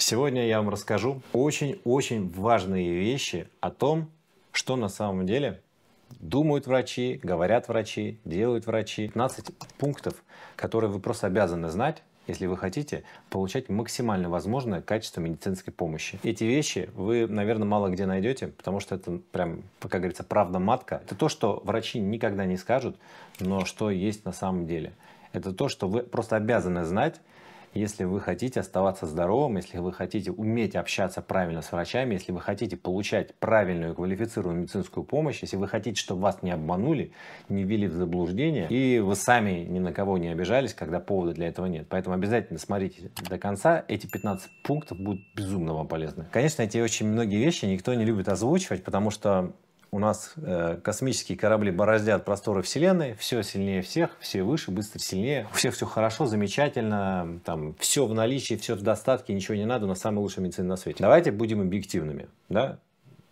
Сегодня я вам расскажу очень-очень важные вещи о том, что на самом деле думают врачи, говорят врачи, делают врачи. 15 пунктов, которые вы просто обязаны знать, если вы хотите получать максимально возможное качество медицинской помощи. Эти вещи вы, наверное, мало где найдете, потому что это прям, как говорится, правда матка. Это то, что врачи никогда не скажут, но что есть на самом деле. Это то, что вы просто обязаны знать, если вы хотите оставаться здоровым, если вы хотите уметь общаться правильно с врачами, если вы хотите получать правильную квалифицированную медицинскую помощь, если вы хотите, чтобы вас не обманули, не ввели в заблуждение, и вы сами ни на кого не обижались, когда повода для этого нет. Поэтому обязательно смотрите до конца. Эти 15 пунктов будут безумно вам полезны. Конечно, эти очень многие вещи никто не любит озвучивать, потому что у нас э, космические корабли бороздят просторы Вселенной, все сильнее всех, все выше, быстро, сильнее, у всех все хорошо, замечательно, там все в наличии, все в достатке, ничего не надо, у нас самая лучшая медицина на свете. Давайте будем объективными, да?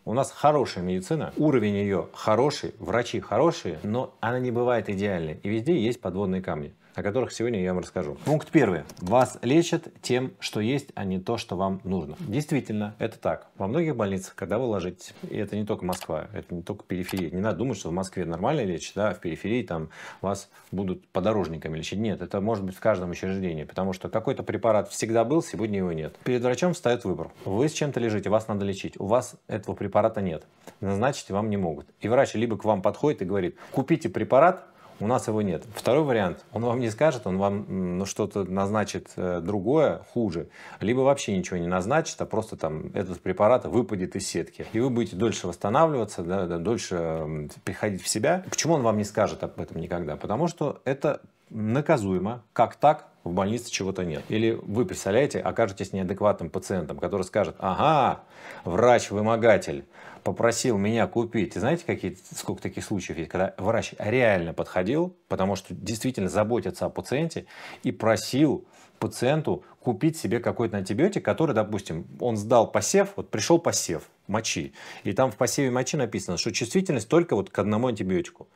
У нас хорошая медицина, уровень ее хороший, врачи хорошие, но она не бывает идеальной, и везде есть подводные камни о которых сегодня я вам расскажу. Пункт первый. Вас лечат тем, что есть, а не то, что вам нужно. Действительно, это так. Во многих больницах, когда вы ложитесь, и это не только Москва, это не только периферия. Не надо думать, что в Москве нормально лечат, да, а в периферии там вас будут подорожниками лечить. Нет, это может быть в каждом учреждении, потому что какой-то препарат всегда был, сегодня его нет. Перед врачом встает выбор. Вы с чем-то лежите, вас надо лечить. У вас этого препарата нет. Назначить вам не могут. И врач либо к вам подходит и говорит, купите препарат, у нас его нет. Второй вариант, он вам не скажет, он вам ну, что-то назначит э, другое, хуже, либо вообще ничего не назначит, а просто там этот препарат выпадет из сетки. И вы будете дольше восстанавливаться, да, да, дольше приходить в себя. Почему он вам не скажет об этом никогда? Потому что это наказуемо, как так, в больнице чего-то нет. Или вы, представляете, окажетесь неадекватным пациентом, который скажет, ага, врач-вымогатель, попросил меня купить. знаете, какие, сколько таких случаев есть, когда врач реально подходил, потому что действительно заботится о пациенте и просил пациенту купить себе какой-то антибиотик, который, допустим, он сдал посев, вот пришел посев мочи, и там в посеве мочи написано, что чувствительность только вот к одному антибиотику.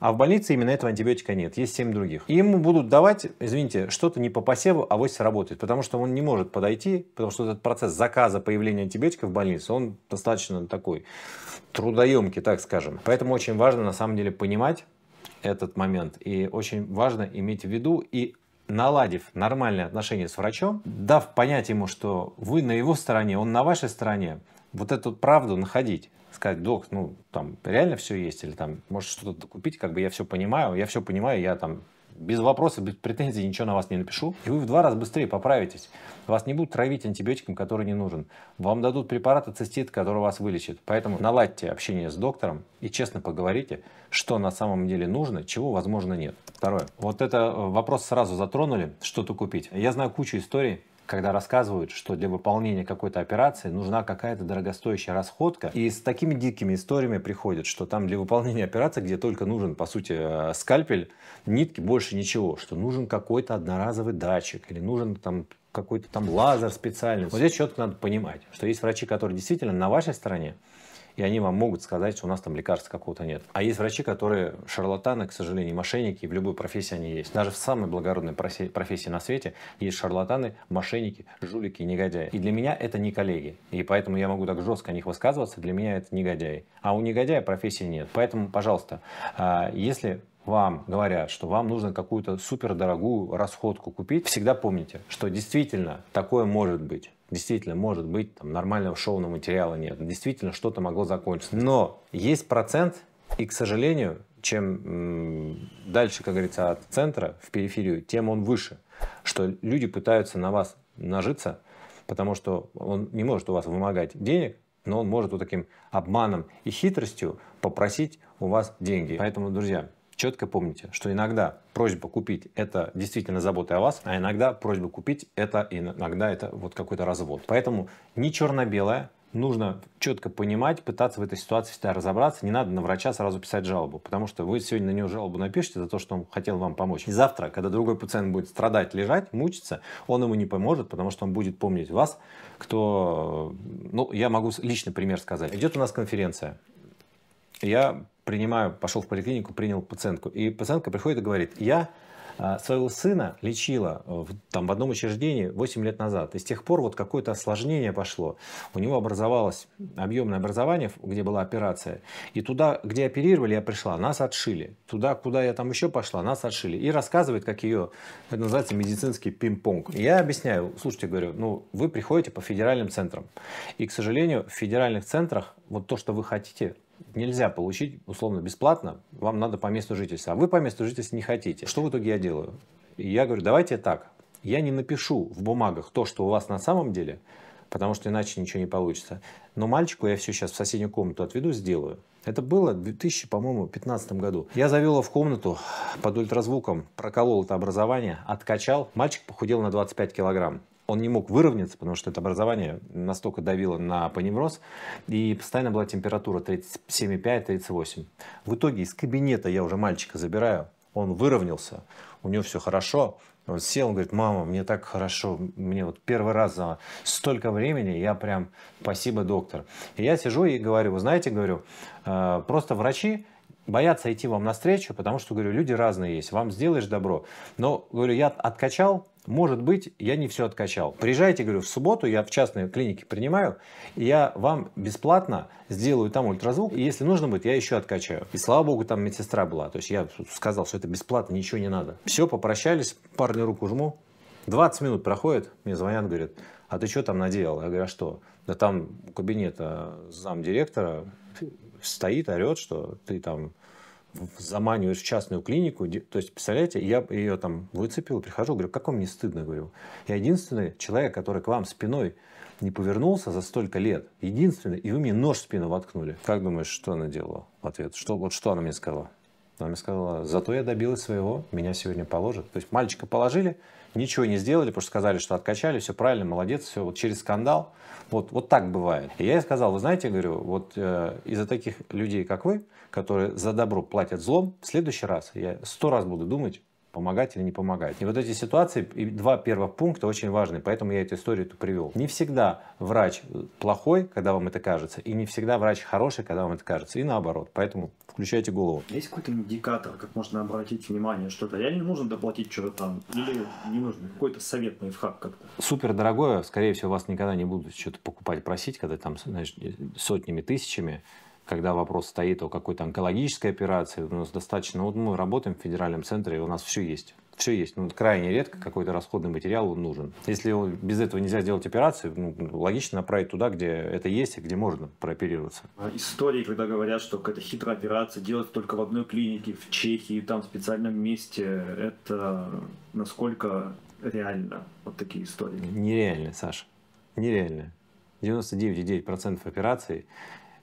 А в больнице именно этого антибиотика нет, есть 7 других. И ему будут давать, извините, что-то не по посеву, а вось сработает, потому что он не может подойти, потому что этот процесс заказа появления антибиотика в больнице, он достаточно такой трудоемкий, так скажем. Поэтому очень важно на самом деле понимать этот момент. И очень важно иметь в виду и наладив нормальные отношения с врачом, дав понять ему, что вы на его стороне, он на вашей стороне, вот эту правду находить сказать, док, ну, там реально все есть, или там, может, что-то купить, как бы я все понимаю, я все понимаю, я там без вопросов, без претензий ничего на вас не напишу, и вы в два раза быстрее поправитесь. Вас не будут травить антибиотиком, который не нужен. Вам дадут препарат от который вас вылечит. Поэтому наладьте общение с доктором и честно поговорите, что на самом деле нужно, чего, возможно, нет. Второе. Вот это э, вопрос сразу затронули, что-то купить. Я знаю кучу историй, когда рассказывают, что для выполнения какой-то операции нужна какая-то дорогостоящая расходка. И с такими дикими историями приходят, что там для выполнения операции, где только нужен, по сути, э, скальпель, нитки, больше ничего, что нужен какой-то одноразовый датчик или нужен там какой-то там лазер специальный. Вот здесь четко надо понимать, что есть врачи, которые действительно на вашей стороне, и они вам могут сказать, что у нас там лекарства какого-то нет. А есть врачи, которые шарлатаны, к сожалению, мошенники, в любой профессии они есть. Даже в самой благородной профессии на свете есть шарлатаны, мошенники, жулики, негодяи. И для меня это не коллеги. И поэтому я могу так жестко о них высказываться, для меня это негодяи. А у негодяя профессии нет. Поэтому, пожалуйста, а, если вам говорят, что вам нужно какую-то супердорогую расходку купить, всегда помните, что действительно такое может быть. Действительно, может быть, там нормального шоуного материала нет. Действительно, что-то могло закончиться. Но есть процент, и, к сожалению, чем дальше, как говорится, от центра в периферию, тем он выше. Что люди пытаются на вас нажиться, потому что он не может у вас вымогать денег, но он может вот таким обманом и хитростью попросить у вас деньги. Поэтому, друзья, четко помните, что иногда просьба купить – это действительно забота о вас, а иногда просьба купить – это иногда это вот какой-то развод. Поэтому не черно-белое, нужно четко понимать, пытаться в этой ситуации всегда разобраться. Не надо на врача сразу писать жалобу, потому что вы сегодня на него жалобу напишете за то, что он хотел вам помочь. И завтра, когда другой пациент будет страдать, лежать, мучиться, он ему не поможет, потому что он будет помнить вас, кто... Ну, я могу личный пример сказать. Идет у нас конференция. Я принимаю, пошел в поликлинику, принял пациентку. И пациентка приходит и говорит, я а, своего сына лечила в, там, в одном учреждении 8 лет назад. И с тех пор вот какое-то осложнение пошло. У него образовалось объемное образование, где была операция. И туда, где оперировали, я пришла, нас отшили. Туда, куда я там еще пошла, нас отшили. И рассказывает, как ее, это называется медицинский пинг-понг. Я объясняю, слушайте, говорю, ну вы приходите по федеральным центрам. И, к сожалению, в федеральных центрах вот то, что вы хотите, нельзя получить условно бесплатно, вам надо по месту жительства, а вы по месту жительства не хотите. Что в итоге я делаю? Я говорю, давайте так, я не напишу в бумагах то, что у вас на самом деле, потому что иначе ничего не получится. Но мальчику я все сейчас в соседнюю комнату отведу, сделаю. Это было в 2000, по-моему, 15 году. Я завел его в комнату под ультразвуком, проколол это образование, откачал. Мальчик похудел на 25 килограмм он не мог выровняться, потому что это образование настолько давило на поневроз, и постоянно была температура 37,5-38. В итоге из кабинета я уже мальчика забираю, он выровнялся, у него все хорошо, он сел, он говорит, мама, мне так хорошо, мне вот первый раз за столько времени, я прям, спасибо, доктор. И я сижу и говорю, вы знаете, говорю, э, просто врачи боятся идти вам навстречу, потому что, говорю, люди разные есть, вам сделаешь добро. Но, говорю, я откачал может быть, я не все откачал. Приезжайте, говорю, в субботу, я в частной клинике принимаю, и я вам бесплатно сделаю там ультразвук, и если нужно будет, я еще откачаю. И слава богу, там медсестра была, то есть я сказал, что это бесплатно, ничего не надо. Все, попрощались, парню руку жму, 20 минут проходит, мне звонят, говорят, а ты что там наделал? Я говорю, а что? Да там кабинет замдиректора стоит, орет, что ты там заманиваешь в частную клинику, то есть, представляете, я ее там выцепил, прихожу, говорю, как вам не стыдно, говорю. Я единственный человек, который к вам спиной не повернулся за столько лет, единственный, и вы мне нож в спину воткнули. Как думаешь, что она делала в ответ? Что, вот что она мне сказала? Она мне сказала, зато я добилась своего, меня сегодня положат. То есть мальчика положили, ничего не сделали, просто сказали, что откачали, все правильно, молодец, все, вот через скандал. Вот, вот так бывает. И я ей сказал, вы знаете, говорю, вот э, из-за таких людей, как вы, которые за добро платят злом, в следующий раз я сто раз буду думать, помогать или не помогать. И вот эти ситуации, и два первых пункта очень важны, поэтому я эту историю эту привел. Не всегда врач плохой, когда вам это кажется, и не всегда врач хороший, когда вам это кажется, и наоборот. Поэтому включайте голову. Есть какой-то индикатор, как можно обратить внимание, что-то реально нужно доплатить что-то там, или не нужно, какой-то совет, лайфхак как-то? Супер дорогое, скорее всего, вас никогда не будут что-то покупать, просить, когда там, знаешь, сотнями, тысячами когда вопрос стоит о какой-то онкологической операции, у нас достаточно, вот мы работаем в федеральном центре, и у нас все есть. Все есть, ну, крайне редко какой-то расходный материал нужен. Если без этого нельзя сделать операцию, ну, логично направить туда, где это есть и где можно прооперироваться. А истории, когда говорят, что какая-то хитрая операция делается только в одной клинике в Чехии, там в специальном месте, это насколько реально вот такие истории? Нереально, Саша, нереально. 99,9% операций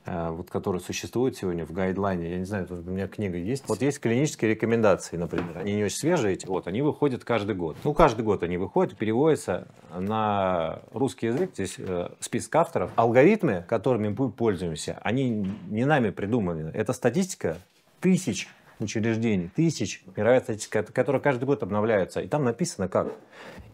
Э, вот, которые существуют сегодня в гайдлайне, я не знаю, у меня книга есть. Вот есть клинические рекомендации, например, они не очень свежие эти, вот, они выходят каждый год. Ну, каждый год они выходят, переводятся на русский язык, здесь э, список авторов. Алгоритмы, которыми мы пользуемся, они не нами придуманы. Это статистика тысяч учреждений, тысяч мировая статистика, которая каждый год обновляется. И там написано как.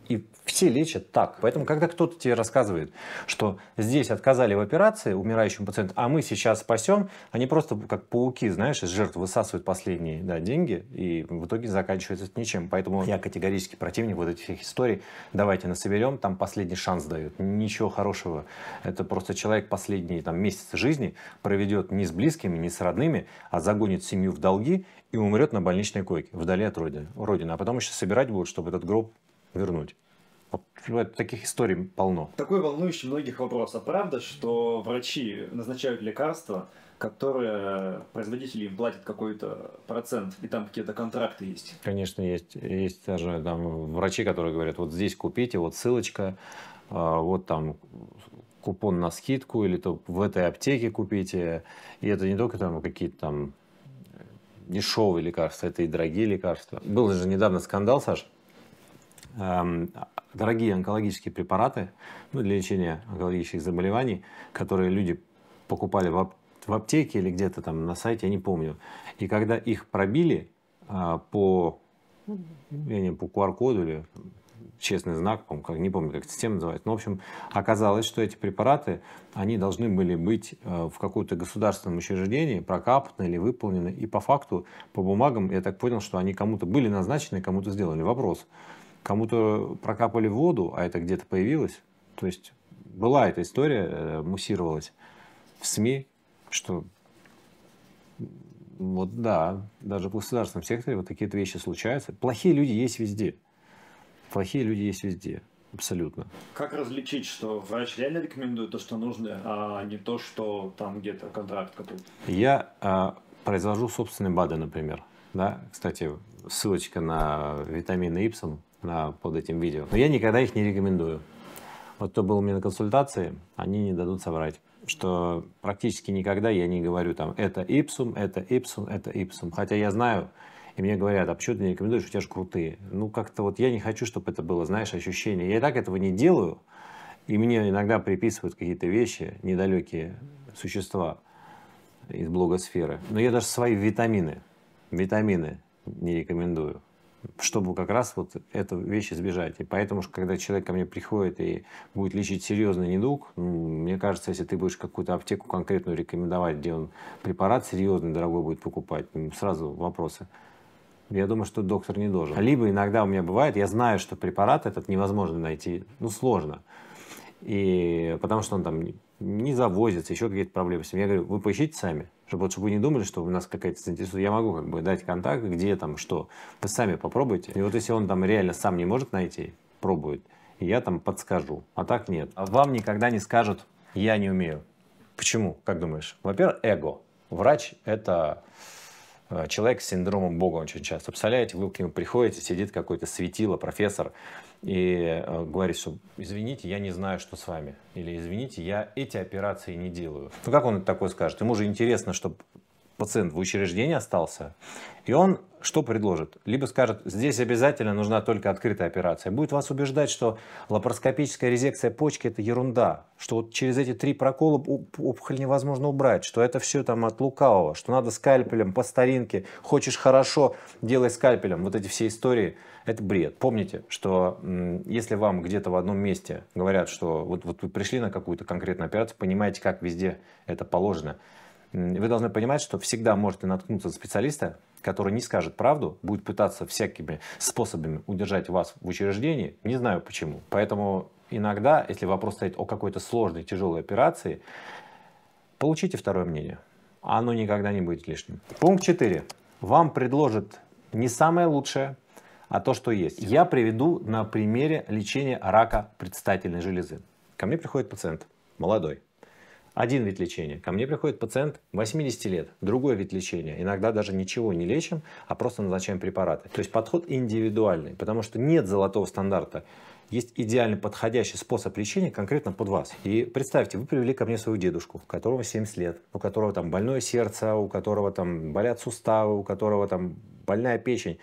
И все лечат так. Поэтому, когда кто-то тебе рассказывает, что здесь отказали в операции умирающему пациенту, а мы сейчас спасем, они просто как пауки, знаешь, из жертв высасывают последние да, деньги и в итоге заканчивается ничем. Поэтому я категорически противник вот этих историй. Давайте насоберем, там последний шанс дают. Ничего хорошего. Это просто человек последние там, месяцы жизни проведет не с близкими, не с родными, а загонит семью в долги и умрет на больничной койке, вдали от родины. родины. А потом еще собирать будут, чтобы этот гроб вернуть. Вот таких историй полно. Такой волнующий многих вопрос. А правда, что врачи назначают лекарства, которые производители им платят какой-то процент, и там какие-то контракты есть? Конечно, есть. Есть даже там врачи, которые говорят, вот здесь купите, вот ссылочка, а, вот там купон на скидку, или то в этой аптеке купите. И это не только там какие-то там дешевые лекарства, это и дорогие лекарства. Был же недавно скандал, Саша, Эм, дорогие онкологические препараты ну, для лечения онкологических заболеваний, которые люди покупали в, аптеке или где-то там на сайте, я не помню. И когда их пробили а, по, я не, по QR-коду или честный знак, по как, не помню, как система называется. Но, ну, в общем, оказалось, что эти препараты, они должны были быть э, в каком-то государственном учреждении прокапаны или выполнены. И по факту, по бумагам, я так понял, что они кому-то были назначены, кому-то сделали. Вопрос, кому-то прокапали воду, а это где-то появилось. То есть была эта история, э, муссировалась в СМИ, что вот да, даже в государственном секторе вот такие вещи случаются. Плохие люди есть везде. Плохие люди есть везде. Абсолютно. Как различить, что врач реально рекомендует то, что нужно, а не то, что там где-то контракт какой-то? Я а, произвожу собственные БАДы, например. Да? Кстати, ссылочка на витамины Ипсом на, под этим видео. Но я никогда их не рекомендую. Вот кто был у меня на консультации, они не дадут соврать что практически никогда я не говорю там это ипсум, это ипсум, это ипсум. Хотя я знаю, и мне говорят, а почему ты не рекомендуешь, у тебя же крутые. Ну, как-то вот я не хочу, чтобы это было, знаешь, ощущение. Я и так этого не делаю, и мне иногда приписывают какие-то вещи, недалекие существа из блогосферы. Но я даже свои витамины, витамины не рекомендую чтобы как раз вот эту вещь избежать. И поэтому, когда человек ко мне приходит и будет лечить серьезный недуг, мне кажется, если ты будешь какую-то аптеку конкретную рекомендовать, где он препарат серьезный, дорогой будет покупать, сразу вопросы. Я думаю, что доктор не должен. Либо иногда у меня бывает, я знаю, что препарат этот невозможно найти, ну, сложно. И потому что он там не завозится, еще какие-то проблемы с ним. Я говорю, вы поищите сами, чтобы, вот, чтобы вы не думали, что у нас какая-то заинтересует. Я могу как бы дать контакт, где там что. Вы сами попробуйте. И вот если он там реально сам не может найти, пробует, и я там подскажу. А так нет. А вам никогда не скажут, я не умею. Почему, как думаешь? Во-первых, эго. Врач – это э, человек с синдромом Бога он очень часто. Представляете, вы к нему приходите, сидит какой-то светило, профессор, и э, говорит, что извините, я не знаю, что с вами, или извините, я эти операции не делаю. Ну как он такое скажет? Ему же интересно, чтобы пациент в учреждении остался, и он что предложит? Либо скажет, здесь обязательно нужна только открытая операция. Будет вас убеждать, что лапароскопическая резекция почки – это ерунда, что вот через эти три прокола опухоль невозможно убрать, что это все там от лукавого, что надо скальпелем по старинке, хочешь хорошо – делай скальпелем. Вот эти все истории – это бред. Помните, что если вам где-то в одном месте говорят, что вот, вот вы пришли на какую-то конкретную операцию, понимаете, как везде это положено – вы должны понимать, что всегда можете наткнуться на специалиста, который не скажет правду, будет пытаться всякими способами удержать вас в учреждении, не знаю почему. Поэтому иногда, если вопрос стоит о какой-то сложной, тяжелой операции, получите второе мнение. Оно никогда не будет лишним. Пункт 4. Вам предложат не самое лучшее, а то, что есть. Я приведу на примере лечения рака предстательной железы. Ко мне приходит пациент, молодой, один вид лечения. Ко мне приходит пациент 80 лет, другой вид лечения. Иногда даже ничего не лечим, а просто назначаем препараты. То есть подход индивидуальный, потому что нет золотого стандарта. Есть идеально подходящий способ лечения конкретно под вас. И представьте, вы привели ко мне свою дедушку, которому 70 лет, у которого там больное сердце, у которого там болят суставы, у которого там больная печень.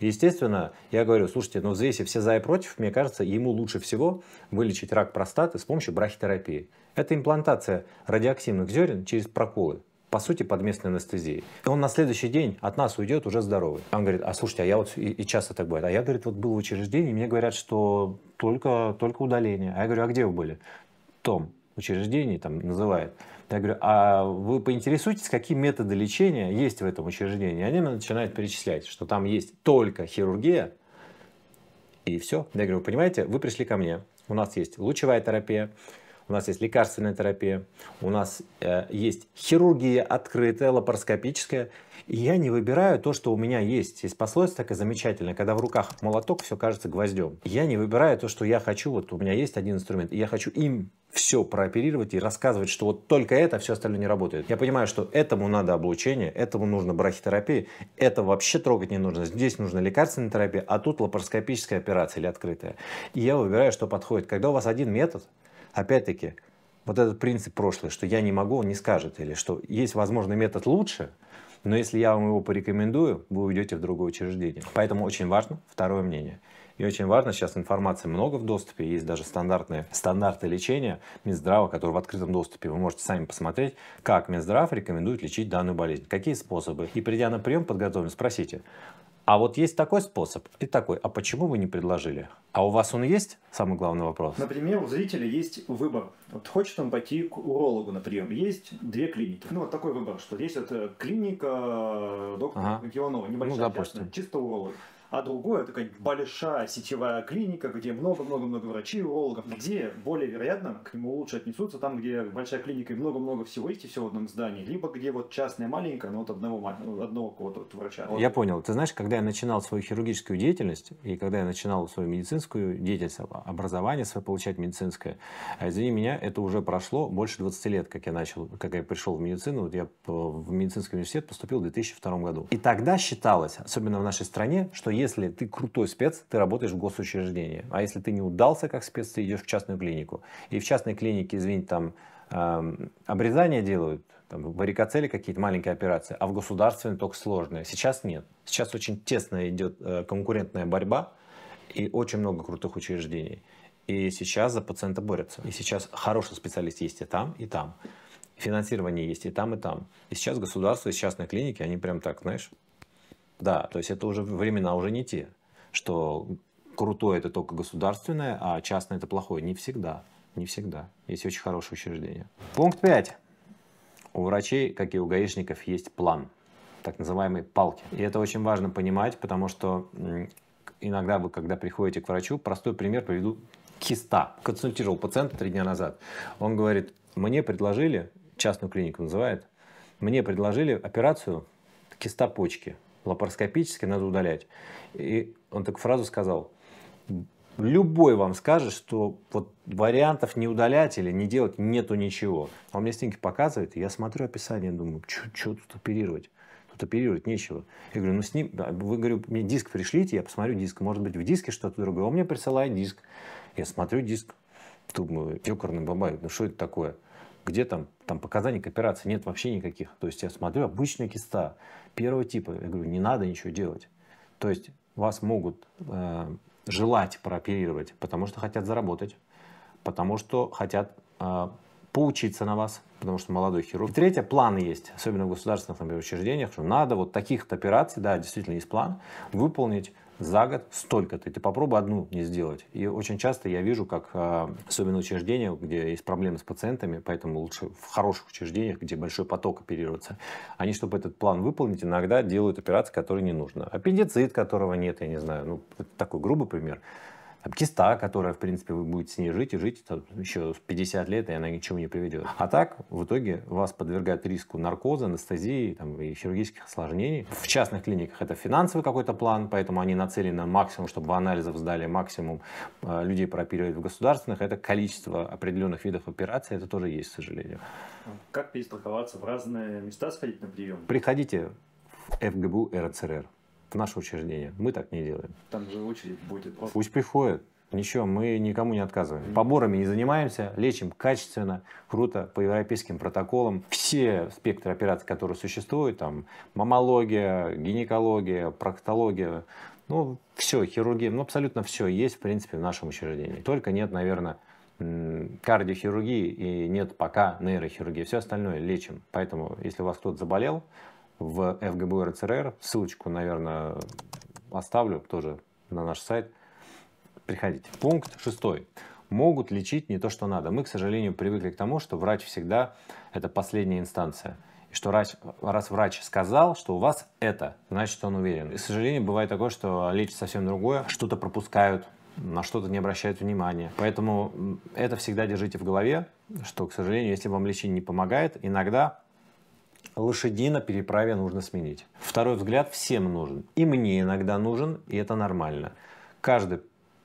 Естественно, я говорю, слушайте, но ну, взвесив все за и против, мне кажется, ему лучше всего вылечить рак простаты с помощью брахитерапии. Это имплантация радиоактивных зерен через проколы по сути, под местной анестезией. И он на следующий день от нас уйдет уже здоровый. Он говорит, а слушайте, а я вот и, и часто так бывает. А я, говорит, вот был в учреждении, мне говорят, что только, только удаление. А я говорю, а где вы были? Том, учреждении там называет. Я говорю, а вы поинтересуйтесь, какие методы лечения есть в этом учреждении. Они начинают перечислять, что там есть только хирургия, и все. Я говорю, понимаете, вы пришли ко мне, у нас есть лучевая терапия, у нас есть лекарственная терапия, у нас э, есть хирургия открытая, лапароскопическая. И я не выбираю то, что у меня есть. Есть пословица такая замечательная, когда в руках молоток, все кажется гвоздем. Я не выбираю то, что я хочу. Вот у меня есть один инструмент, и я хочу им все прооперировать и рассказывать, что вот только это, а все остальное не работает. Я понимаю, что этому надо облучение, этому нужно брахитерапия, это вообще трогать не нужно. Здесь нужна лекарственная терапия, а тут лапароскопическая операция или открытая. И я выбираю, что подходит. Когда у вас один метод, опять-таки, вот этот принцип прошлый, что я не могу, он не скажет, или что есть возможный метод лучше, но если я вам его порекомендую, вы уйдете в другое учреждение. Поэтому очень важно второе мнение. И очень важно, сейчас информации много в доступе, есть даже стандартные стандарты лечения Минздрава, которые в открытом доступе. Вы можете сами посмотреть, как Минздрав рекомендует лечить данную болезнь, какие способы. И придя на прием подготовлен, спросите, а вот есть такой способ и такой. А почему вы не предложили? А у вас он есть? Самый главный вопрос. Например, у зрителя есть выбор. Вот хочет он пойти к урологу на прием. Есть две клиники. Ну, вот такой выбор, что есть это клиника э, доктора ага. Геонова, ну, небольшая, ну, допустим. Частная, чисто уролог а другое такая большая сетевая клиника, где много-много-много врачей, урологов, где более вероятно к нему лучше отнесутся, там, где большая клиника и много-много всего есть, и все в одном здании, либо где вот частная маленькая, но вот одного, ну, одного кого-то вот врача. Вот. Я понял. Ты знаешь, когда я начинал свою хирургическую деятельность, и когда я начинал свою медицинскую деятельность, а, образование свое получать медицинское, э, извини меня, это уже прошло больше 20 лет, как я начал, как я пришел в медицину, вот я э, в медицинский университет поступил в 2002 году. И тогда считалось, особенно в нашей стране, что если если ты крутой спец, ты работаешь в госучреждении. А если ты не удался как спец, ты идешь в частную клинику. И в частной клинике, извините, там э, эм, обрезания делают, там, варикоцели какие-то маленькие операции, а в государственной только сложные. Сейчас нет. Сейчас очень тесно идет э, конкурентная борьба и очень много крутых учреждений. И сейчас за пациента борются. И сейчас хороший специалист есть и там, и там. Финансирование есть и там, и там. И сейчас государство, и частные клиники, они прям так, знаешь, да, то есть это уже времена уже не те, что крутое это только государственное, а частное это плохое. Не всегда, не всегда. Есть очень хорошее учреждение. Пункт 5. У врачей, как и у гаишников, есть план, так называемые палки. И это очень важно понимать, потому что иногда вы, когда приходите к врачу, простой пример приведу киста. Консультировал пациента три дня назад. Он говорит, мне предложили, частную клинику называет, мне предложили операцию киста почки лапароскопически надо удалять. И он так фразу сказал, любой вам скажет, что вот вариантов не удалять или не делать нету ничего. Он мне снимки показывает, и я смотрю описание, думаю, что тут оперировать? Тут оперировать нечего. Я говорю, ну с ним, вы, говорю, мне диск пришлите, я посмотрю диск, может быть в диске что-то другое. Он мне присылает диск, я смотрю диск, думаю, ёкарный бабай, ну что это такое? где там, там показаний к операции нет вообще никаких. То есть я смотрю, обычная киста первого типа. Я говорю, не надо ничего делать. То есть вас могут э, желать прооперировать, потому что хотят заработать, потому что хотят э, поучиться на вас, потому что молодой хирург. И третье, планы есть, особенно в государственных например, учреждениях, что надо вот таких то операций, да, действительно есть план, выполнить за год столько-то, ты попробуй одну не сделать. И очень часто я вижу, как а, особенно учреждения, где есть проблемы с пациентами, поэтому лучше в хороших учреждениях, где большой поток оперируется, они, чтобы этот план выполнить, иногда делают операции, которые не нужно. Аппендицит, которого нет, я не знаю, ну, такой грубый пример там, киста, которая, в принципе, вы будете с ней жить и жить там, еще 50 лет, и она ни к чему не приведет. А так, в итоге, вас подвергают риску наркоза, анестезии там, и хирургических осложнений. В частных клиниках это финансовый какой-то план, поэтому они нацелены на максимум, чтобы анализов сдали максимум э, людей прооперировать в государственных. Это количество определенных видов операций, это тоже есть, к сожалению. Как перестраховаться в разные места сходить на прием? Приходите в ФГБУ РЦРР в наше учреждение. Мы так не делаем. Там же очередь будет. Пусть приходят. Ничего, мы никому не отказываем. Поборами не занимаемся, лечим качественно, круто, по европейским протоколам. Все спектры операций, которые существуют, там мамология, гинекология, проктология, ну, все, хирургия, ну, абсолютно все есть, в принципе, в нашем учреждении. Только нет, наверное, кардиохирургии и нет пока нейрохирургии. Все остальное лечим. Поэтому, если у вас кто-то заболел, в ФГБУ РЦРР. Ссылочку, наверное, оставлю тоже на наш сайт. Приходите. Пункт шестой. Могут лечить не то, что надо. Мы, к сожалению, привыкли к тому, что врач всегда это последняя инстанция. И что раз, раз врач сказал, что у вас это, значит, он уверен. И, к сожалению, бывает такое, что лечат совсем другое, что-то пропускают, на что-то не обращают внимания. Поэтому это всегда держите в голове, что, к сожалению, если вам лечение не помогает, иногда лошадей на переправе нужно сменить. Второй взгляд всем нужен. И мне иногда нужен, и это нормально. Каждый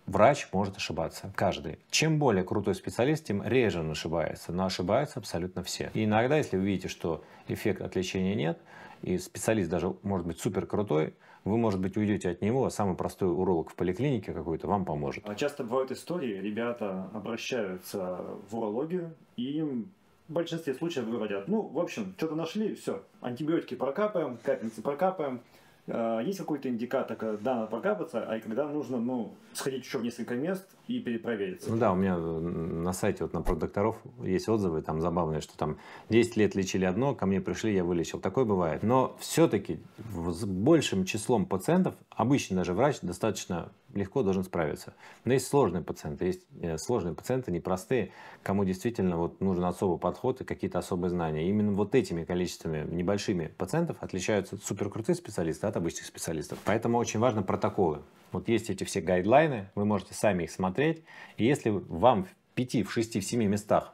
врач может ошибаться. Каждый. Чем более крутой специалист, тем реже он ошибается. Но ошибаются абсолютно все. И иногда, если вы видите, что эффект от лечения нет, и специалист даже может быть супер крутой, вы, может быть, уйдете от него, а самый простой уролог в поликлинике какой-то вам поможет. А часто бывают истории, ребята обращаются в урологию, и им в большинстве случаев выводят. Ну, в общем, что-то нашли, все, антибиотики прокапаем, капельницы прокапаем. А, есть какой-то индикатор, когда надо прокапаться, а когда нужно, ну, сходить еще в несколько мест, и перепровериться. Ну да, у меня на сайте вот на продокторов есть отзывы, там забавные, что там 10 лет лечили одно, ко мне пришли, я вылечил. Такое бывает. Но все-таки с большим числом пациентов обычно даже врач достаточно легко должен справиться. Но есть сложные пациенты, есть э, сложные пациенты, непростые, кому действительно вот нужен особый подход и какие-то особые знания. именно вот этими количествами небольшими пациентов отличаются суперкрутые специалисты от обычных специалистов. Поэтому очень важно протоколы. Вот есть эти все гайдлайны, вы можете сами их смотреть, смотреть. если вам в 5, в 6, в 7 местах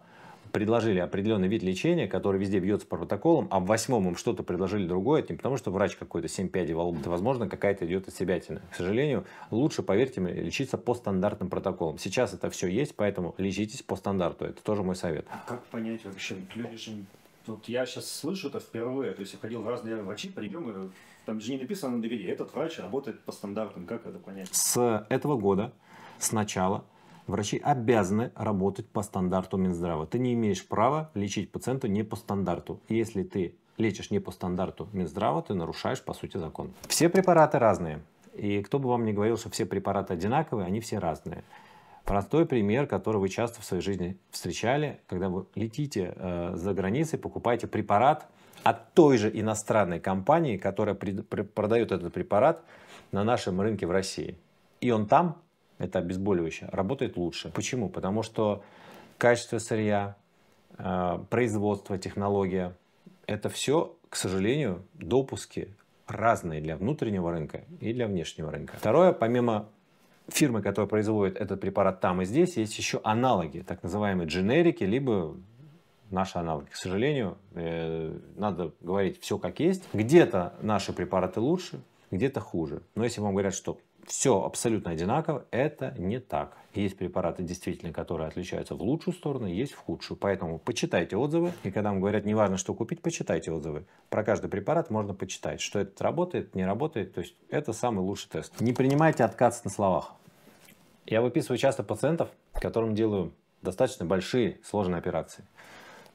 предложили определенный вид лечения, который везде бьется по протоколам, а в восьмом им что-то предложили другое, это не потому, что врач какой-то 7 пядей волн, это, возможно, какая-то идет от себя себятина. К сожалению, лучше, поверьте мне, лечиться по стандартным протоколам. Сейчас это все есть, поэтому лечитесь по стандарту. Это тоже мой совет. А как понять вообще, люди же... Вот я сейчас слышу это впервые, то есть я ходил в разные врачи, приемы, там же не написано на DVD, этот врач работает по стандартам, как это понять? С этого года Сначала врачи обязаны работать по стандарту Минздрава. Ты не имеешь права лечить пациента не по стандарту. Если ты лечишь не по стандарту Минздрава, ты нарушаешь, по сути, закон. Все препараты разные. И кто бы вам ни говорил, что все препараты одинаковые, они все разные. Простой пример, который вы часто в своей жизни встречали, когда вы летите э, за границей, покупаете препарат от той же иностранной компании, которая пред, пред, продает этот препарат на нашем рынке в России. И он там это обезболивающее, работает лучше. Почему? Потому что качество сырья, э, производство, технология, это все, к сожалению, допуски разные для внутреннего рынка и для внешнего рынка. Второе, помимо фирмы, которая производит этот препарат там и здесь, есть еще аналоги, так называемые дженерики, либо наши аналоги. К сожалению, э, надо говорить все как есть. Где-то наши препараты лучше, где-то хуже. Но если вам говорят, что все абсолютно одинаково, это не так. Есть препараты действительно, которые отличаются в лучшую сторону, есть в худшую. Поэтому почитайте отзывы. И когда вам говорят, неважно, что купить, почитайте отзывы. Про каждый препарат можно почитать, что этот работает, не работает. То есть это самый лучший тест. Не принимайте отказ на словах. Я выписываю часто пациентов, которым делаю достаточно большие сложные операции.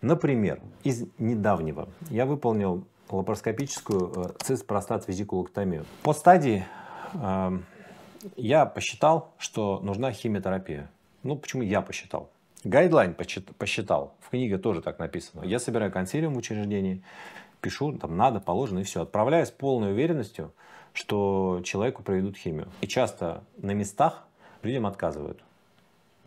Например, из недавнего я выполнил лапароскопическую э, цист простат визикулоктомию. По стадии э, я посчитал, что нужна химиотерапия. Ну, почему я посчитал? Гайдлайн посчитал. В книге тоже так написано. Я собираю консилиум в учреждении, пишу, там надо, положено, и все. Отправляю с полной уверенностью, что человеку проведут химию. И часто на местах людям отказывают.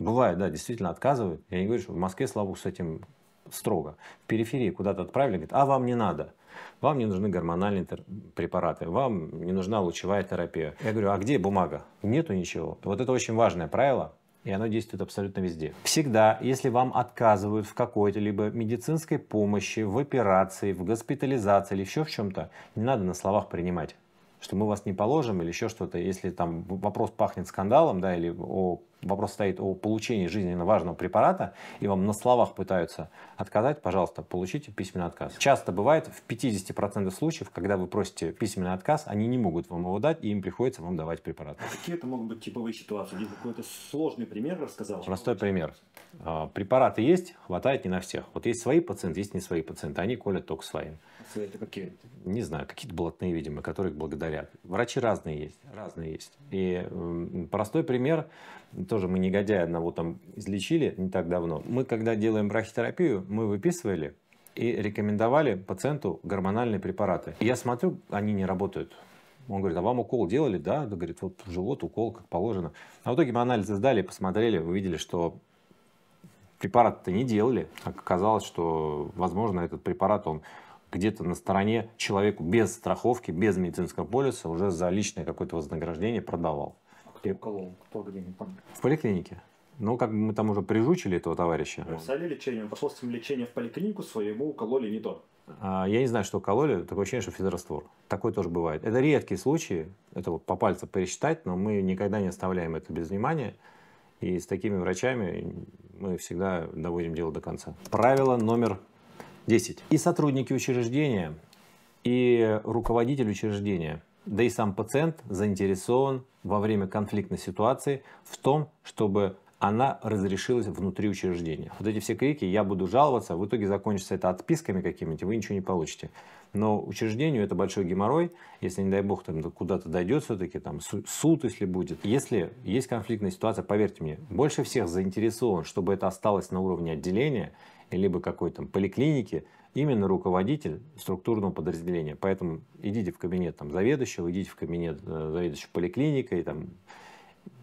Бывает, да, действительно отказывают. Я не говорю, что в Москве, слава богу, с этим строго. В периферии куда-то отправили, говорят, а вам не надо. Вам не нужны гормональные препараты, вам не нужна лучевая терапия. Я говорю, а где бумага? Нету ничего. Вот это очень важное правило, и оно действует абсолютно везде. Всегда, если вам отказывают в какой-то либо медицинской помощи, в операции, в госпитализации или еще в чем-то, не надо на словах принимать что мы вас не положим или еще что-то, если там вопрос пахнет скандалом, да, или о, вопрос стоит о получении жизненно важного препарата, и вам на словах пытаются отказать, пожалуйста, получите письменный отказ. Часто бывает в 50% случаев, когда вы просите письменный отказ, они не могут вам его дать, и им приходится вам давать препарат. А какие это могут быть типовые ситуации? Где какой-то сложный пример рассказал? Простой пример. А, препараты есть, хватает не на всех. Вот есть свои пациенты, есть не свои пациенты, они колят только своим. Это какие? Не знаю, какие-то блатные, видимо, которых благодарят. Врачи разные есть, разные есть. И простой пример, тоже мы негодяя одного там излечили не так давно. Мы, когда делаем брахитерапию, мы выписывали и рекомендовали пациенту гормональные препараты. И я смотрю, они не работают. Он говорит, а вам укол делали? Да, да говорит, вот в живот укол, как положено. А в итоге мы анализы сдали, посмотрели, увидели, что препарат-то не делали. Оказалось, что, возможно, этот препарат, он где-то на стороне человеку без страховки, без медицинского полиса уже за личное какое-то вознаграждение продавал. А кто уколол? Кто где не помню? В поликлинике. Ну, как бы мы там уже прижучили этого товарища. Писали ну, лечение, посредством лечения в поликлинику своему укололи не то. А, я не знаю, что укололи, такое ощущение, что физраствор. Такое тоже бывает. Это редкие случаи, это вот по пальцам пересчитать, но мы никогда не оставляем это без внимания. И с такими врачами мы всегда доводим дело до конца. Правило номер 10. И сотрудники учреждения, и руководитель учреждения, да и сам пациент заинтересован во время конфликтной ситуации в том, чтобы она разрешилась внутри учреждения. Вот эти все крики «я буду жаловаться», в итоге закончится это отписками какими то вы ничего не получите. Но учреждению это большой геморрой, если, не дай бог, там куда-то дойдет все-таки, там суд, если будет. Если есть конфликтная ситуация, поверьте мне, больше всех заинтересован, чтобы это осталось на уровне отделения, либо какой-то поликлиники, именно руководитель структурного подразделения. Поэтому идите в кабинет там, заведующего, идите в кабинет э, заведующего поликлиникой, там,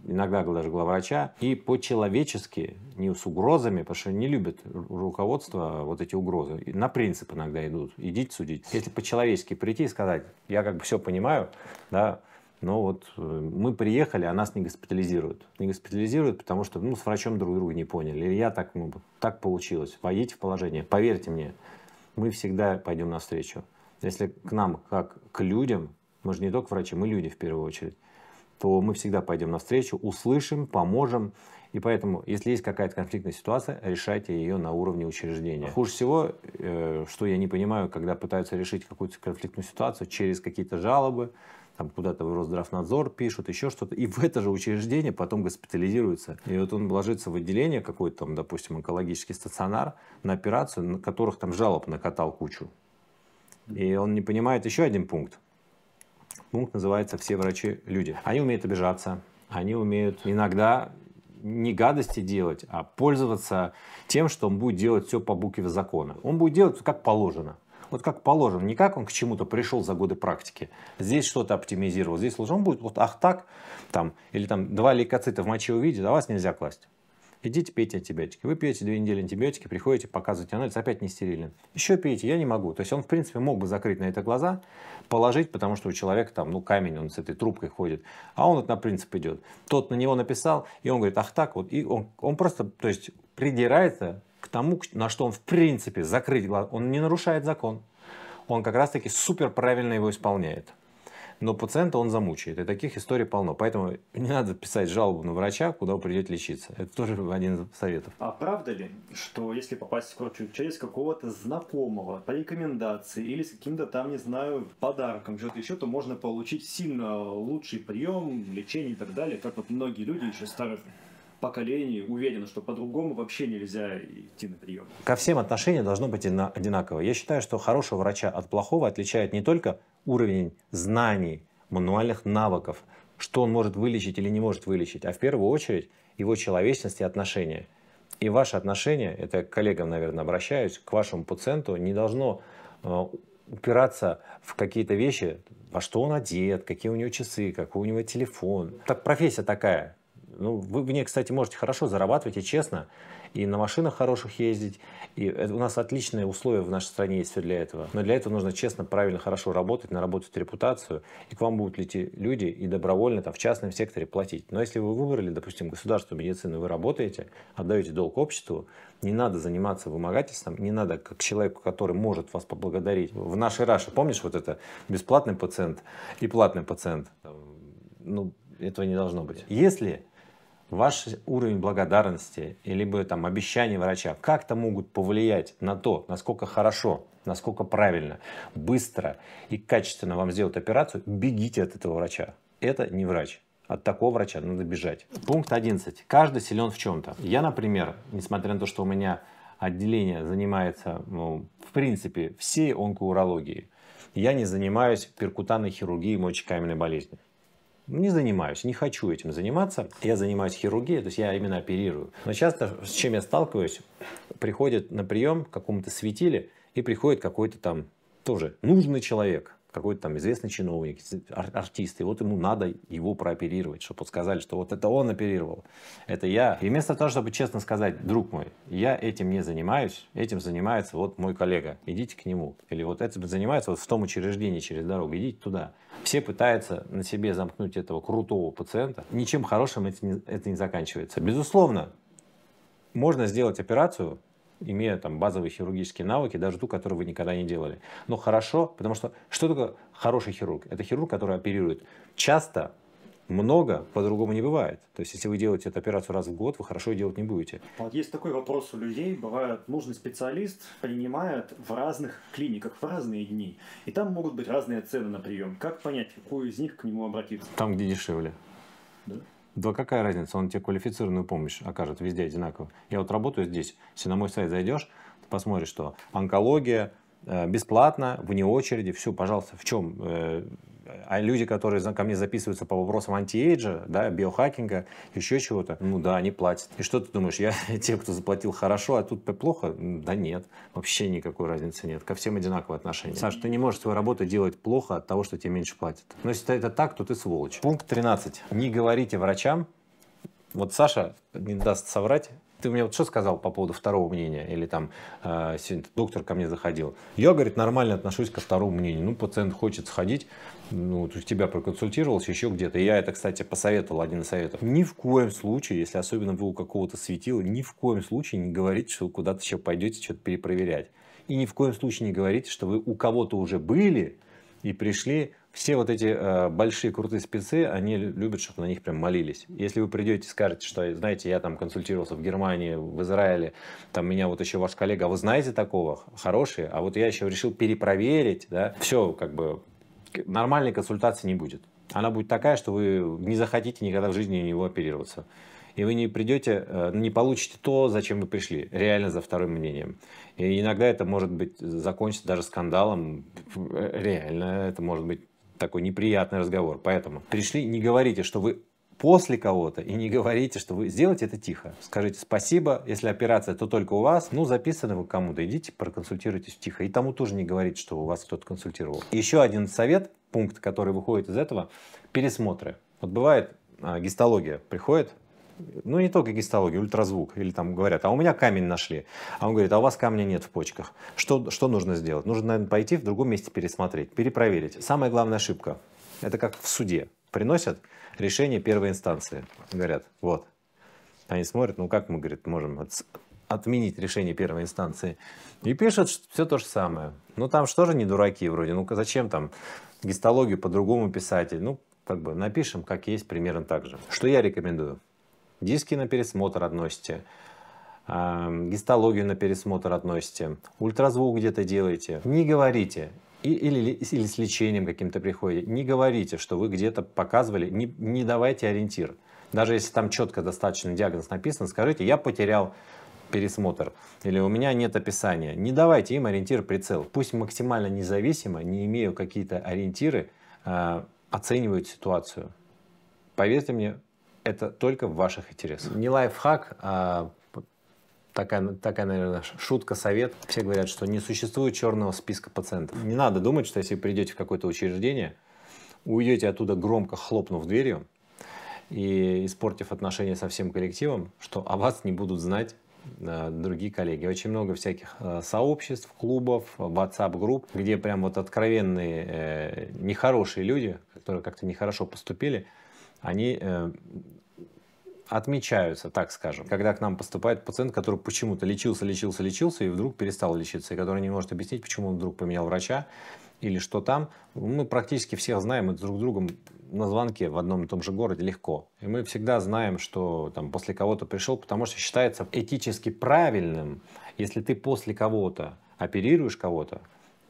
иногда даже главврача, и по-человечески, не с угрозами, потому что не любят руководство вот эти угрозы, на принцип иногда идут, идите судить. Если по-человечески прийти и сказать, я как бы все понимаю, да, но вот э, мы приехали, а нас не госпитализируют. Не госпитализируют, потому что ну, с врачом друг друга не поняли. Или я так, ну, так получилось. Войдите в положение. Поверьте мне, мы всегда пойдем навстречу. Если к нам, как к людям, мы же не только врачи, мы люди в первую очередь, то мы всегда пойдем навстречу, услышим, поможем. И поэтому, если есть какая-то конфликтная ситуация, решайте ее на уровне учреждения. Хуже всего, э, что я не понимаю, когда пытаются решить какую-то конфликтную ситуацию через какие-то жалобы, там куда-то в Росздравнадзор пишут, еще что-то, и в это же учреждение потом госпитализируется. И вот он ложится в отделение какой-то там, допустим, онкологический стационар на операцию, на которых там жалоб накатал кучу. И он не понимает еще один пункт. Пункт называется «Все врачи – люди». Они умеют обижаться, они умеют иногда не гадости делать, а пользоваться тем, что он будет делать все по букве закона. Он будет делать как положено вот как положено, не как он к чему-то пришел за годы практики, здесь что-то оптимизировал, здесь лучше, он будет вот ах так, там, или там два лейкоцита в моче увидит, а вас нельзя класть. Идите, пейте антибиотики. Вы пьете две недели антибиотики, приходите, показываете анализ, опять не стерилен. Еще пейте, я не могу. То есть он, в принципе, мог бы закрыть на это глаза, положить, потому что у человека там, ну, камень, он с этой трубкой ходит. А он вот на принцип идет. Тот на него написал, и он говорит, ах так, вот, и он, он просто, то есть, придирается к тому, на что он в принципе закрыть глаз. Он не нарушает закон. Он как раз-таки супер правильно его исполняет. Но пациента он замучает. И таких историй полно. Поэтому не надо писать жалобу на врача, куда вы придете лечиться. Это тоже один из советов. А правда ли, что если попасть в врачу через какого-то знакомого, по рекомендации или с каким-то там, не знаю, подарком, что-то еще, то можно получить сильно лучший прием, лечение и так далее, как вот многие люди еще старых поколений уверены, что по-другому вообще нельзя идти на прием. Ко всем отношения должно быть одинаково. Я считаю, что хорошего врача от плохого отличает не только уровень знаний, мануальных навыков, что он может вылечить или не может вылечить, а в первую очередь его человечность и отношения. И ваше отношение, это к коллегам, наверное, обращаюсь, к вашему пациенту не должно э, упираться в какие-то вещи, во что он одет, какие у него часы, какой у него телефон. Так профессия такая, ну, вы в ней, кстати, можете хорошо зарабатывать и честно, и на машинах хороших ездить. И это, у нас отличные условия в нашей стране есть для этого. Но для этого нужно честно, правильно, хорошо работать, наработать репутацию, и к вам будут лететь люди и добровольно там, в частном секторе платить. Но если вы выбрали, допустим, государственную медицину, вы работаете, отдаете долг обществу, не надо заниматься вымогательством, не надо как человеку, который может вас поблагодарить. В нашей Раше, помнишь, вот это бесплатный пациент и платный пациент? Ну, этого не должно быть. Если ваш уровень благодарности или там обещания врача как-то могут повлиять на то, насколько хорошо, насколько правильно, быстро и качественно вам сделают операцию, бегите от этого врача. Это не врач. От такого врача надо бежать. Пункт 11. Каждый силен в чем-то. Я, например, несмотря на то, что у меня отделение занимается, ну, в принципе, всей онкоурологией, я не занимаюсь перкутанной хирургией мочекаменной болезни. Не занимаюсь, не хочу этим заниматься. Я занимаюсь хирургией, то есть я именно оперирую. Но часто, с чем я сталкиваюсь, приходит на прием к какому-то светиле и приходит какой-то там тоже нужный человек, какой-то там известный чиновник, ар- артист, и вот ему надо его прооперировать, чтобы вот что вот это он оперировал, это я. И вместо того, чтобы честно сказать, друг мой, я этим не занимаюсь, этим занимается вот мой коллега, идите к нему. Или вот этим занимается вот в том учреждении через дорогу, идите туда. Все пытаются на себе замкнуть этого крутого пациента. Ничем хорошим это не, это не заканчивается. Безусловно, можно сделать операцию, имея там базовые хирургические навыки, даже ту, которую вы никогда не делали. Но хорошо, потому что что такое хороший хирург? Это хирург, который оперирует часто, много, по-другому не бывает. То есть, если вы делаете эту операцию раз в год, вы хорошо ее делать не будете. Вот есть такой вопрос у людей. Бывает, нужный специалист принимает в разных клиниках, в разные дни. И там могут быть разные цены на прием. Как понять, какую из них к нему обратиться? Там, где дешевле. Да? Да какая разница, он тебе квалифицированную помощь окажет везде одинаково. Я вот работаю здесь, если на мой сайт зайдешь, ты посмотришь, что онкология, э, бесплатно, вне очереди, все, пожалуйста, в чем э, а люди, которые ко мне записываются по вопросам антиэйджа, да, биохакинга, еще чего-то, ну да, они платят. И что ты думаешь, я те, кто заплатил хорошо, а тут плохо? Да нет, вообще никакой разницы нет. Ко всем одинаковое отношение. Саша, ты не можешь свою работу делать плохо от того, что тебе меньше платят. Но если это так, то ты сволочь. Пункт 13. Не говорите врачам, вот Саша не даст соврать, ты мне вот что сказал по поводу второго мнения? Или там э, доктор ко мне заходил. Я, говорит, нормально отношусь ко второму мнению. Ну, пациент хочет сходить, ну, у тебя проконсультировался еще где-то. Я это, кстати, посоветовал, один из советов. Ни в коем случае, если особенно вы у какого-то светила, ни в коем случае не говорите, что вы куда-то еще пойдете что-то перепроверять. И ни в коем случае не говорите, что вы у кого-то уже были и пришли все вот эти э, большие крутые спецы, они любят, чтобы на них прям молились. Если вы придете и скажете, что, знаете, я там консультировался в Германии, в Израиле, там меня вот еще ваш коллега, а вы знаете такого, хороший, а вот я еще решил перепроверить, да, все, как бы, нормальной консультации не будет. Она будет такая, что вы не захотите никогда в жизни на него оперироваться. И вы не придете, э, не получите то, зачем вы пришли, реально за вторым мнением. И иногда это может быть э, закончится даже скандалом, э, реально это может быть такой неприятный разговор. Поэтому пришли, не говорите, что вы после кого-то и не говорите, что вы сделаете это тихо. Скажите спасибо, если операция, то только у вас. Ну, записано вы кому-то, идите проконсультируйтесь тихо. И тому тоже не говорите, что у вас кто-то консультировал. Еще один совет, пункт, который выходит из этого, пересмотры. Вот бывает, а, гистология приходит, ну не только гистология, ультразвук, или там говорят, а у меня камень нашли, а он говорит, а у вас камня нет в почках. Что, что нужно сделать? Нужно, наверное, пойти в другом месте пересмотреть, перепроверить. Самая главная ошибка, это как в суде, приносят решение первой инстанции, говорят, вот. Они смотрят, ну как мы, говорит, можем отменить решение первой инстанции. И пишет все то же самое. Ну, там что же не дураки вроде. Ну, зачем там гистологию по-другому писать? Ну, как бы напишем, как есть, примерно так же. Что я рекомендую? диски на пересмотр относите, а, гистологию на пересмотр относите, ультразвук где-то делаете. Не говорите, и, или, или с лечением каким-то приходите, не говорите, что вы где-то показывали, не, не давайте ориентир. Даже если там четко достаточно диагноз написан, скажите, я потерял пересмотр или у меня нет описания. Не давайте им ориентир прицел. Пусть максимально независимо, не имея какие-то ориентиры, а, оценивают ситуацию. Поверьте мне, это только в ваших интересах. Не лайфхак, а такая, такая, наверное, шутка, совет. Все говорят, что не существует черного списка пациентов. Не надо думать, что если придете в какое-то учреждение, уйдете оттуда громко хлопнув дверью и испортив отношения со всем коллективом, что о вас не будут знать э, другие коллеги. Очень много всяких э, сообществ, клубов, WhatsApp-групп, где прям вот откровенные, э, нехорошие люди, которые как-то нехорошо поступили, они э, отмечаются, так скажем, когда к нам поступает пациент, который почему-то лечился, лечился, лечился и вдруг перестал лечиться, и который не может объяснить, почему он вдруг поменял врача или что там. Мы практически всех знаем мы друг с другом на звонке в одном и том же городе легко. И мы всегда знаем, что там после кого-то пришел, потому что считается этически правильным, если ты после кого-то оперируешь кого-то,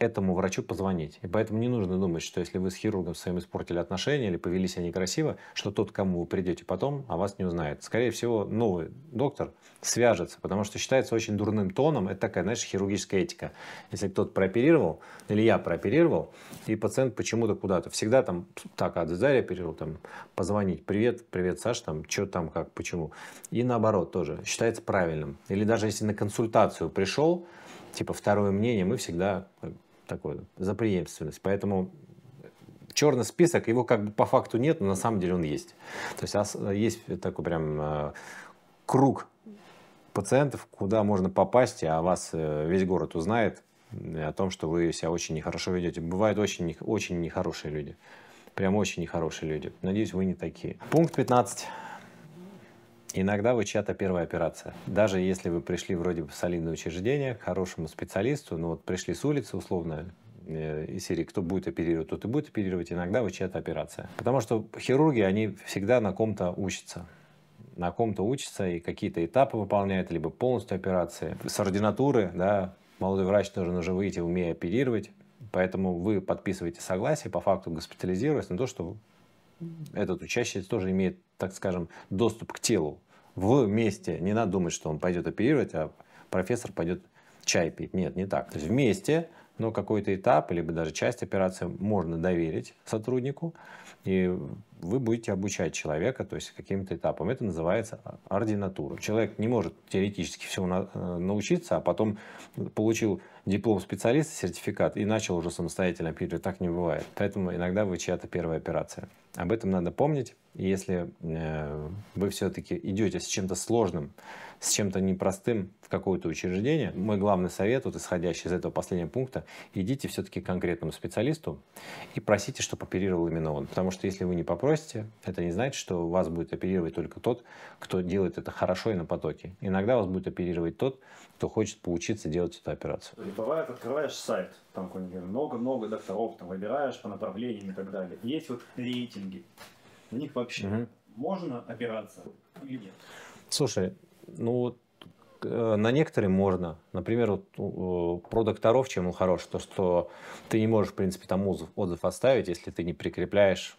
этому врачу позвонить. И поэтому не нужно думать, что если вы с хирургом своим испортили отношения или повелись они красиво, что тот, кому вы придете потом, о вас не узнает. Скорее всего, новый ну, доктор свяжется, потому что считается очень дурным тоном. Это такая, знаешь, хирургическая этика. Если кто-то прооперировал, или я прооперировал, и пациент почему-то куда-то. Всегда там, так, а Дарья оперировал, там, позвонить, привет, привет, Саш, там, что там, как, почему. И наоборот тоже, считается правильным. Или даже если на консультацию пришел, типа, второе мнение, мы всегда э, такой, за преемственность. Поэтому черный список, его как бы по факту нет, но на самом деле он есть. То есть есть такой прям э, круг пациентов, куда можно попасть, а вас э, весь город узнает э, о том, что вы себя очень нехорошо ведете. Бывают очень, очень нехорошие люди. Прям очень нехорошие люди. Надеюсь, вы не такие. Пункт 15. Иногда вы чья-то первая операция. Даже если вы пришли вроде бы в солидное учреждение, к хорошему специалисту, но ну вот пришли с улицы условно, э, и серии «Кто будет оперировать, тот и будет оперировать», иногда вы чья-то операция. Потому что хирурги, они всегда на ком-то учатся на ком-то учатся и какие-то этапы выполняют, либо полностью операции. С ординатуры, да, молодой врач должен уже выйти, умея оперировать. Поэтому вы подписываете согласие, по факту госпитализируясь на то, что этот учащийся тоже имеет, так скажем, доступ к телу в месте. Не надо думать, что он пойдет оперировать, а профессор пойдет чай пить. Нет, не так. То есть вместе, но какой-то этап, либо даже часть операции можно доверить сотруднику. И вы будете обучать человека, то есть каким-то этапом. Это называется ординатура. Человек не может теоретически всему э, научиться, а потом получил диплом специалиста, сертификат и начал уже самостоятельно пилить. Так не бывает. Поэтому иногда вы чья-то первая операция. Об этом надо помнить. И если э, вы все-таки идете с чем-то сложным, с чем-то непростым в какое-то учреждение, мой главный совет, вот исходящий из этого последнего пункта, идите все-таки к конкретному специалисту и просите, чтобы оперировал именно он. Потому что если вы не попросите, росте, это не значит, что вас будет оперировать только тот, кто делает это хорошо и на потоке. Иногда вас будет оперировать тот, кто хочет поучиться делать эту операцию. И бывает, открываешь сайт, там много-много докторов, там выбираешь по направлениям и так далее. Есть вот рейтинги. В них вообще угу. можно опираться или нет? Слушай, ну вот э, на некоторые можно. Например, вот, э, про докторов, чем он хорош, то, что ты не можешь, в принципе, там отзыв, отзыв оставить, если ты не прикрепляешь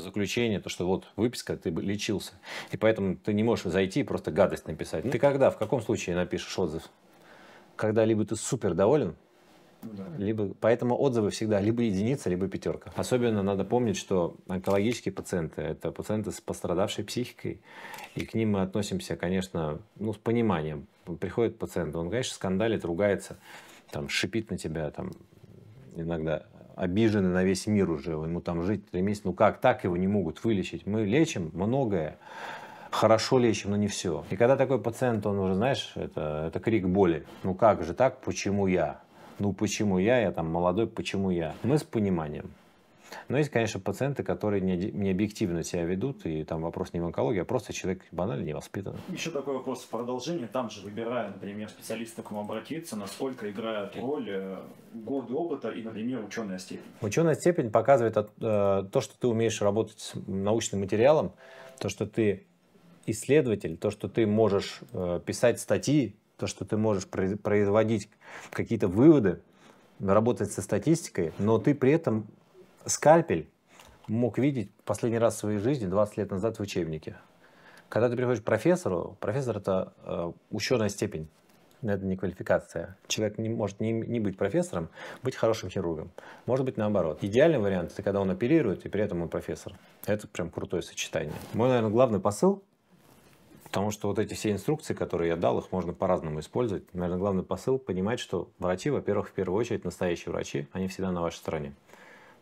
заключение, то, что вот выписка, ты лечился. И поэтому ты не можешь зайти и просто гадость написать. Ты когда, в каком случае напишешь отзыв? Когда либо ты супер доволен, да. Либо, поэтому отзывы всегда либо единица, либо пятерка. Особенно надо помнить, что онкологические пациенты – это пациенты с пострадавшей психикой. И к ним мы относимся, конечно, ну, с пониманием. Приходит пациент, он, конечно, скандалит, ругается, там, шипит на тебя там, иногда обиженный на весь мир уже, ему там жить три месяца, ну как так его не могут вылечить? Мы лечим многое, хорошо лечим, но не все. И когда такой пациент, он уже, знаешь, это, это крик боли. Ну как же так, почему я? Ну почему я, я там молодой, почему я? Мы с пониманием но есть, конечно, пациенты, которые не объективно себя ведут, и там вопрос не в онкологии, а просто человек банально не Еще такой вопрос в продолжение. Там же, выбирая, например, специалиста, к кому обратиться, насколько играет роль э, годы опыта и, например, ученая степень? Ученая степень показывает э, то, что ты умеешь работать с научным материалом, то, что ты исследователь, то, что ты можешь э, писать статьи, то, что ты можешь производить какие-то выводы, работать со статистикой, но ты при этом скальпель мог видеть последний раз в своей жизни 20 лет назад в учебнике. Когда ты приходишь к профессору, профессор это э, ученая степень, это не квалификация. Человек не может не, не быть профессором, быть хорошим хирургом. Может быть наоборот. Идеальный вариант это когда он оперирует и при этом он профессор. Это прям крутое сочетание. Мой, наверное, главный посыл, потому что вот эти все инструкции, которые я дал, их можно по-разному использовать. Наверное, главный посыл понимать, что врачи, во-первых, в первую очередь настоящие врачи, они всегда на вашей стороне.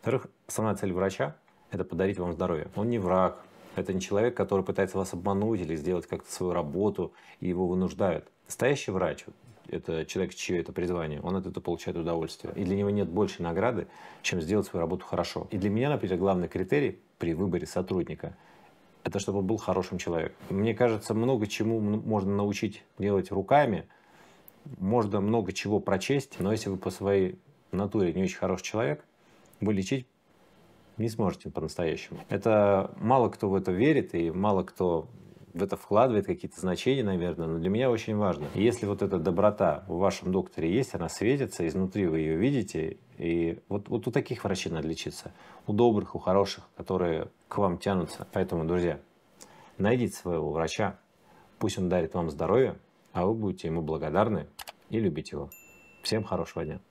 Во-вторых, основная цель врача – это подарить вам здоровье. Он не враг, это не человек, который пытается вас обмануть или сделать как-то свою работу, и его вынуждают. Настоящий врач – это человек, чье это призвание, он от этого получает удовольствие. И для него нет больше награды, чем сделать свою работу хорошо. И для меня, например, главный критерий при выборе сотрудника – это чтобы он был хорошим человеком. Мне кажется, много чему можно научить делать руками, можно много чего прочесть, но если вы по своей натуре не очень хороший человек – вы лечить не сможете по-настоящему. Это мало кто в это верит и мало кто в это вкладывает какие-то значения, наверное, но для меня очень важно. Если вот эта доброта в вашем докторе есть, она светится, изнутри вы ее видите, и вот, вот у таких врачей надо лечиться. У добрых, у хороших, которые к вам тянутся. Поэтому, друзья, найдите своего врача, пусть он дарит вам здоровье, а вы будете ему благодарны и любить его. Всем хорошего дня!